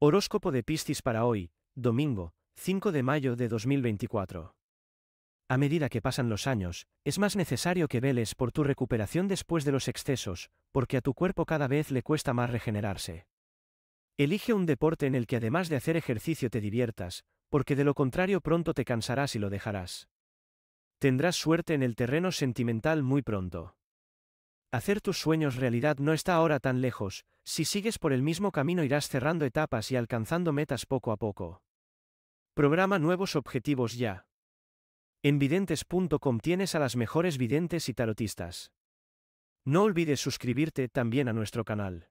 Horóscopo de Piscis para hoy, domingo, 5 de mayo de 2024. A medida que pasan los años, es más necesario que veles por tu recuperación después de los excesos, porque a tu cuerpo cada vez le cuesta más regenerarse. Elige un deporte en el que además de hacer ejercicio te diviertas, porque de lo contrario pronto te cansarás y lo dejarás. Tendrás suerte en el terreno sentimental muy pronto. Hacer tus sueños realidad no está ahora tan lejos, si sigues por el mismo camino irás cerrando etapas y alcanzando metas poco a poco. Programa nuevos objetivos ya. En videntes.com tienes a las mejores videntes y tarotistas. No olvides suscribirte también a nuestro canal.